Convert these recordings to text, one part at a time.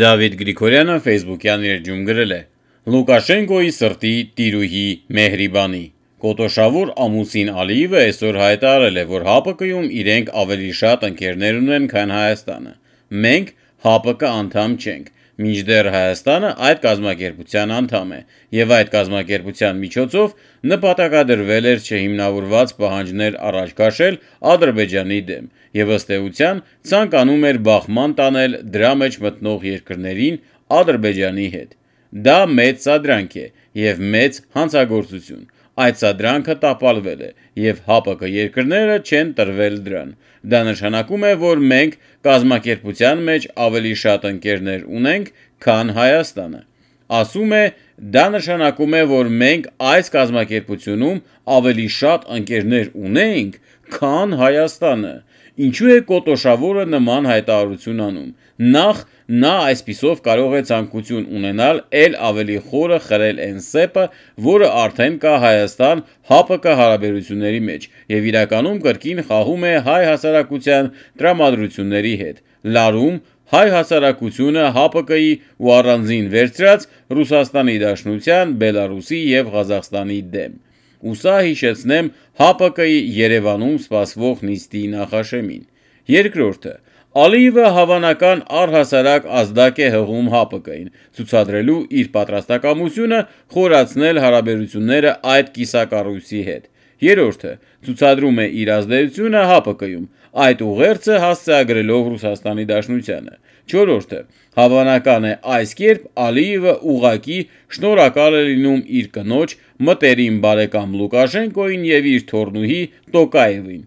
Դավիթ Գրիգորյանը Facebook-յան էջում գրել է. Լուկաշենկոյի սրտի տիրուհի Մեհրիբանի Կոտոշավոր Ամուսին Ալիևը այսօր հայտարարել է, որ ՀԱՊԿ-ում իրենք ավելի շատ ընկերներ ունեն, քան Հայաստանը։ Մենք ՀԱՊԿ անդամ չենք, Մինչդեռ Հայաստանը այդ կազմակերպության անդամ է եւ այդ կազմակերպության միջոցով նպատակադրվել էր չհիմնավորված պահանջներ առաջ քաշել Ադրբեջանի դեմ եւ ըստ էության ցանկանում էր բախման տանել դրա մեջ մտնող երկրներին Ադրբեջանի հետ։ Դա մեծ սադրանք է եւ մեծ հանցագործություն։ Այցադրանքը տապալվել է, եւ ՀԱՊԿ երկրները չեն տրվել դրան։ Դա նշանակում է, որ մենք կազմակերպության մեջ ավելի շատ ընկերներ ունենք, քան Հայաստանը։ Ասում է, դա նշանակում է, որ մենք այս կազմակերպությունում ավելի շատ ընկերներ ունենք, քան Հայաստանը։ Ինչու է Կոտոշավորը նման հայտարարություն անում։ Նախ նա այսպիսով կարող է ցանկություն ունենալ ել ավելի խորը խրել այն սեպը, որը արդեն կա Հայաստան ՀԱՊԿ հարաբերությունների մեջ եւ իրականում կրկին խաղում է հայ հասարակության տրամադրությունների հետ։ Լարում հայ հասարակությունը ՀԱՊԿ-ի ու առանձին վերծրած Ռուսաստանի Դաշնության, Բելարուսի եւ Ղազախստանի դեմ ու սա հիշեցնեմ ՀԱՊԿ-ի Երևանում սպասվող նիստի նախաշեմին։ Երկրորդը Ալիևը հավանական առհասարակ ազդակ է հղում ՀԱՊԿ-ին, ցուցադրելու իր պատրաստակամությունը խորացնել հարաբերությունները այդ կիսակառույցի հետ։ Երրորդը ցուցադրում է իր ազդեցությունը ՀԱՊԿ-ում, այդ ուղերձը հասցեագրելով Ռուսաստանի Դաշնությանը։ Չորորդը, հավանական է այս կերպ Ալիևը ուղակի շնորհակալ է լինում իր կնոջ մտերիմ բարեկամ Լուկաշենկոյին և իր թոռնուհի Տոկաևին։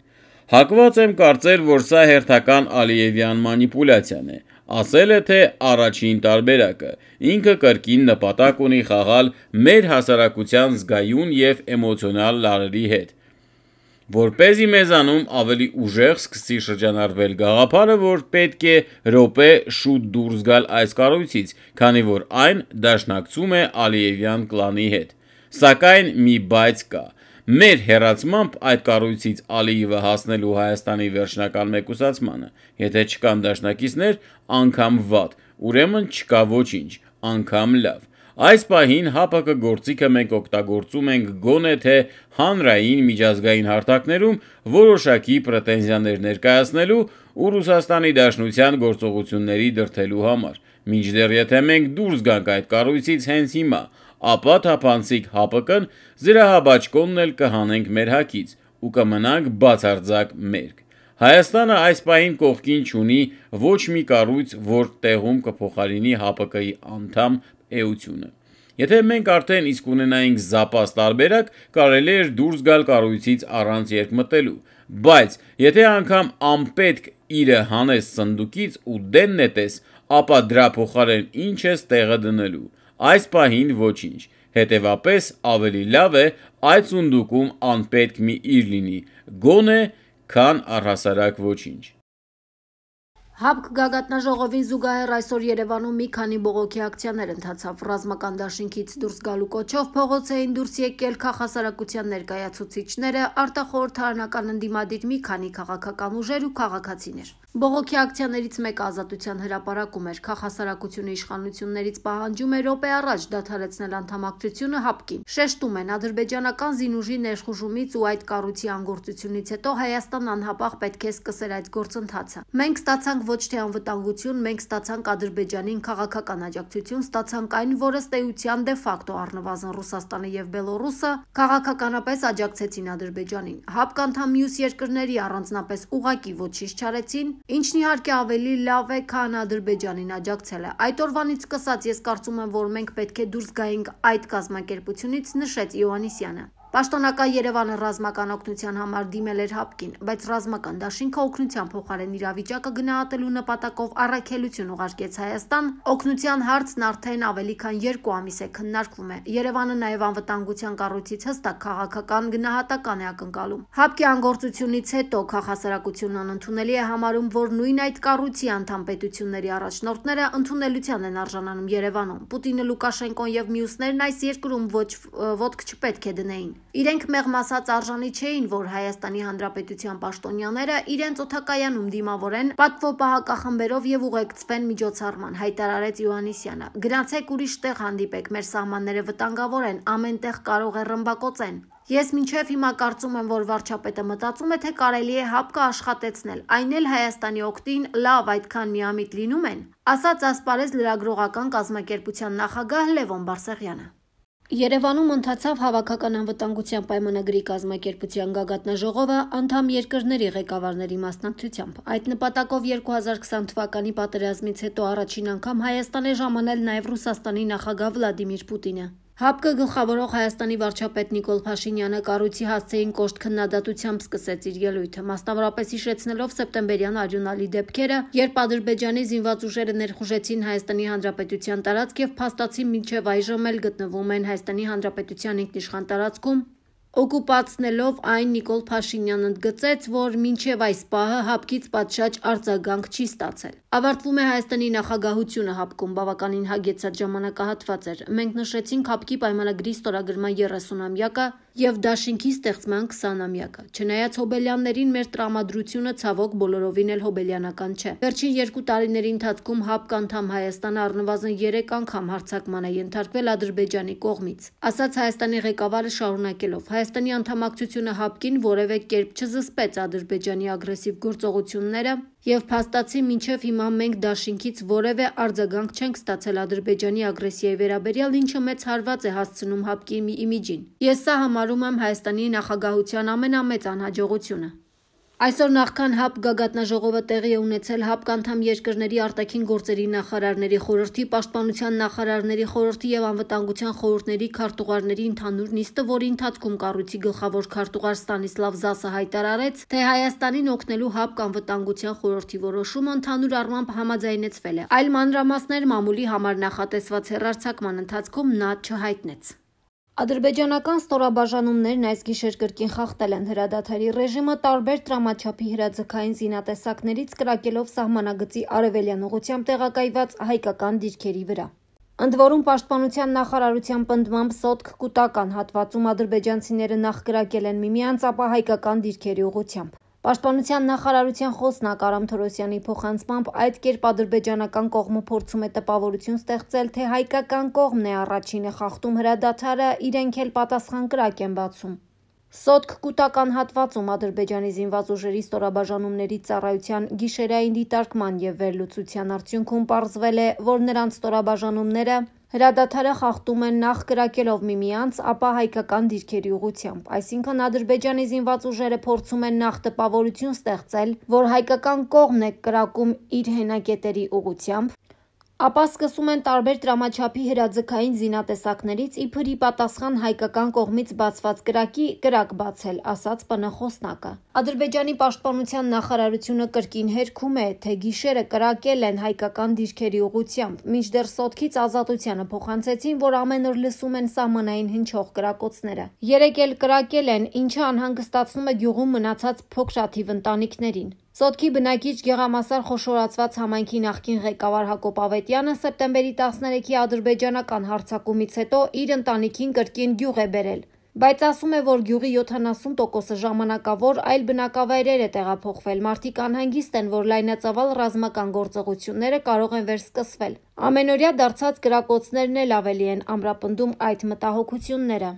Հակված եմ կարծել, որ սա հերթական ալիևյան մանիպուլյացիան է։ Ասել է, թե առաջին տարբերակը, ինքը կրկին նպատակ ունի խաղալ մեր հասարակության զգայուն և էմոցիոնալ լարերի հետ, որ เป զի մեզանում ավելի ուժեղ սկսի շրջանառվել գաղափարը, որ պետք է րոպե շուտ դուրս գալ այս կառույցից, քանի որ այն դաշնակցում է Ալիևյան կլանի հետ։ Սակայն մի բայց կա։ Մեր հերացմամբ այդ կառույցից Ալիևը հասնելու Հայաստանի վերջնական մեկուսացմանը, եթե չկան դաշնակիցներ, անգամ վատ, ուրեմն չկա ոչինչ, անգամ լավ։ Այս պահին ՀԱՊԿ գործիքը մենք օգտագործում ենք գոնե թե հանրային միջազգային հարթակներում որոշակի պրետենզիաներ ներկայացնելու ու Ռուսաստանի Դաշնության գործողությունների դրդելու համար։ Մինչդեռ եթե մենք դուրս գանք այդ կառույցից հենց հիմա, ապա թափանցիկ ՀԱՊԿ-ն զրահաբաճկոնն էլ կհանենք մեր հագից ու կմնանք բացարձակ մերկ։ Հայաստանը այս պահին կողքին չունի ոչ մի կառույց, որ տեղում կփոխարինի ՀԱՊԿ-ի անդամ էությունը։ Եթե մենք արդեն իսկ ունենայինք զապաս տարբերակ, կարելի էր դուրս գալ կառույցից առանց երկմտելու, բայց եթե անգամ անպետք իրը հանես սնդուկից ու դեն նետես, ապա դրա փոխարեն ինչ ես տեղը դնելու։ Այս պահին ոչինչ։ Հետևապես ավելի լավ է այդ սունդուկում անպետք մի իր լինի, գոնե, քան առհասարակ ոչինչ։ Հապկ գագաթնաժողովին զուգահեռ այսօր Երևանում մի քանի բողոքի ակցիաներ ընթացավ։ Ռազմական դաշինքից դուրս գալու կոչով փողոց էին դուրս եկել քաղաքասարակության ներկայացուցիչները, արտախորհրդարանական ընդդիմադիր մի քանի քաղաքական ուժեր ու քաղաքացիներ։ Բողոքի ակցիաներից մեկը ազատության հրապարակում էր, քաղաքասարակությունը իշխանություններից պահանջում էր րոպե առաջ դադարեցնել անդամակցությունը հապկին։ Շեշտում են ադրբեջանական զինուժի ներխուժումից ու այդ կառույցի անգործությունից հետո Հայաստան անհապաղ պետք է սկսեր այդ գործընթացը։ Մենք ստացանք ոչ թե անվտանգություն, մենք ստացանք Ադրբեջանին քաղաքական աջակցություն, ստացանք այն, որը ստեյության դե ֆակտո առնվազն Ռուսաստանը եւ Բելոռուսը քաղաքականապես աջակցեցին Ադրբեջանին։ Հապկանթամյուս երկրների առանձնապես ուղակի ոչինչ չարեցին, Ինչն իհարկե ավելի լավ է, քան Ադրբեջանին աջակցելը։ Այդ օրվանից սկսած ես կարծում եմ, որ մենք պետք է դուրս գայինք այդ կազմակերպությունից, նշեց Իոաննիսյանը։ Պաշտոնակա Երևանը ռազմական օգնության համար դիմել էր հապկին, բայց ռազմական դաշինքը օգնության փոխարեն իրավիճակը գնահատելու նպատակով առաքելություն ուղարկեց Հայաստան։ Օգնության հարցն արդեն ավելի քան 2 ամիս է քննարկվում է։ Երևանը նաև անվտանգության կառույցից հստակ քաղաքական գնահատական է ակնկալում։ Հապկի անգործությունից հետո քաղաքասարակությունն անընդունելի է համարում, որ նույն այդ կառույցի անդամ պետությունների առաջնորդները ընդունելության են արժանանում Երևանում։ Պուտինը, Լուկաշենկոն եւ մյուսներն այս երկրում ոչ ոտք չպետք է դնեին։ Իրենք մեղմ ասած արժանի չէին, որ Հայաստանի Հանրապետության պաշտոնյաները իրենց օթակայանում դիմավորեն պատվոպահակախմբերով եւ ուղեկցվեն միջոցառման, հայտարարեց Ioannisյանը։ Գնացեք ուրիշ տեղ հանդիպեք, մեր սահմանները վտանգավոր են, ամեն տեղ կարող է ռմբակոծեն։ Ես մինչև հիմա կարծում եմ, որ վարչապետը մտածում է, թե կարելի է հապկը աշխատեցնել, այն էլ Հայաստանի օկտին լավ այդքան միամիտ լինում են, ասաց ասպարեզ լրագրողական կազմակերպության նախագահ Լևոն Բարսեղյանը։ Երևանում ընթացավ հավաքական անվտանգության պայմանագրի կազմակերպության գագաթնաժողովը անդամ երկրների ղեկավարների մասնակցությամբ։ Այդ նպատակով 2020 թվականի պատերազմից հետո առաջին անգամ Հայաստան է ժամանել նաև Ռուսաստանի նախագահ Վլադիմիր Պուտինը։ ՀԱՊԿ գլխավորող Հայաստանի վարչապետ Նիկոլ Փաշինյանը կառույցի հասցեին կոշտ քննադատությամբ սկսեց իր ելույթը, մասնավորապես հիշեցնելով սեպտեմբերյան արյունալի դեպքերը, երբ Ադրբեջանի զինված ուժերը ներխուժեցին Հայաստանի Հանրապետության տարածք եւ փաստացին մինչեւ այժմ էլ գտնվում են Հայաստանի Հանրապետության ինքնիշխան տարածքում օկուպացնելով այն Նիկոլ Փաշինյանն ընդգծեց, որ մինչև այս պահը հապկից պատշաճ արձագանք չի ստացել։ Ավարտվում է Հայաստանի նախագահությունը հապկում բավականին հագեցած ժամանակահատված էր։ Մենք նշեցինք հապկի պայմանագրի ստորագրման 30-ամյակը եւ Դաշինքի ստեղծման 20-ամյակը։ Չնայած Հոբելյաններին մեր տրամադրությունը ցավոք բոլորովին էլ հոբելյանական չէ։ Վերջին երկու տարիների ընթացքում ՀԱՊԿ անդամ Հայաստանը առնվազն 3 անգամ հարցակման է ենթարկվել Ադրբեջանի կողմից։ Ասաց Հայաստանի ղեկավարը շարունակելով. Հայաստան Հայաստանի անդամակցությունը հապկին որևէ կերպ չզսպեց Ադրբեջանի ագրեսիվ գործողությունները եւ փաստացի մինչեւ հիմա մենք դաշինքից որևէ արձագանք չենք ստացել Ադրբեջանի ագրեսիայի վերաբերյալ, ինչը մեծ հարված է հասցնում հապկի իմիջին։ Ես սա համարում եմ Հայաստանի նախագահության ամենամեծ անհաջողությունը։ Այսօր նախքան ՀԱՊ գագաթնաժողովը տեղի է ունեցել ՀԱՊ անդամ երկրների արտաքին գործերի նախարարների խորհրդի, պաշտպանության նախարարների խորհրդի եւ անվտանգության խորհուրդների քարտուղարների ընդհանուր նիստը, որի ընթացքում կառույցի գլխավոր քարտուղար Ստանիսլավ Զասը հայտարարեց, թե Հայաստանին օգնելու ՀԱՊ անվտանգության խորհրդի որոշումը ընդհանուր առմամբ համաձայնեցվել է։ Այլ մանրամասներ մամուլի համար նախատեսված հերարցակման ընթացքում նա չհայտնեց։ Ադրբեջանական ստորաբաժանումներն այս գիշեր կրկին խախտել են հրադադարի ռեժիմը տարբեր տրամաչափի հրաձգային զինատեսակներից կրակելով սահմանագծի արևելյան ուղությամբ տեղակայված հայկական դիրքերի վրա։ Ընդ որում Պաշտպանության նախարարության պնդմամբ Սոտք կուտական հատվածում ադրբեջանցիները նախ կրակել են միմյանց, ապա հայկական դիրքերի ուղությամբ։ Պաշտպանության նախարարության խոսնակ Արամ Թորոսյանի փոխանցմամբ այդ կերպ ադրբեջանական կողմը փորձում է տպավորություն ստեղծել, թե հայկական կողմն է առաջինը խախտում հրադադարը, իրենք էլ պատասխան կրակ են բացում։ Սոտք կուտական հատվածում Ադրբեջանի զինված ուժերի ստորաբաժանումների ծառայության գիշերային դիտարկման եւ վերլուծության արդյունքում ողջվել է, որ նրանց ստորաբաժանումները Հրադադարը խախտում են նախ կրակելով միմյանց, ապա հայկական դիրքերի ուղությամբ։ Այսինքն Ադրբեջանի զինված ուժերը փորձում են նախ տպավորություն ստեղծել, որ հայկական կողմն է կրակում իր հենակետերի ուղությամբ, ապա սկսում են տարբեր տրամաչափի հրաձգային զինատեսակներից իբր ի պատասխան հայկական կողմից բացված կրակի կրակ բացել, ասաց ՊՆ խոսնակը։ Ադրբեջանի պաշտպանության նախարարությունը կրկին հերքում է, թե գիշերը կրակել են հայկական դիրքերի ուղությամբ, մինչդեռ սոտքից ազատությանը փոխանցեցին, որ ամեն օր լսում են սահմանային հնչող կրակոցները։ Երեկ էլ կրակել են, ինչը անհանգստացնում է գյուղում մնացած փոքրաթիվ ընտանիքներին։ Սոտքի բնակիչ Գեղամասար խոշորացված համայնքի նախկին ղեկավար Հակոբ Ավետյանը սեպտեմբերի 13-ի ադրբեջանական հարձակումից հետո իր ընտանիքին կրկին գյուղ է բերել։ Բայց ասում է, որ գյուղի 70%-ը ժամանակավոր այլ բնակավայրեր է տեղափոխվել։ Մարդիկ անհանգիստ են, որ լայնածավալ ռազմական գործողությունները կարող են վերսկսվել։ Ամենօրյա դարձած գրակոծներն էլ ավելի են ամրապնդում այդ մտահոգությունները։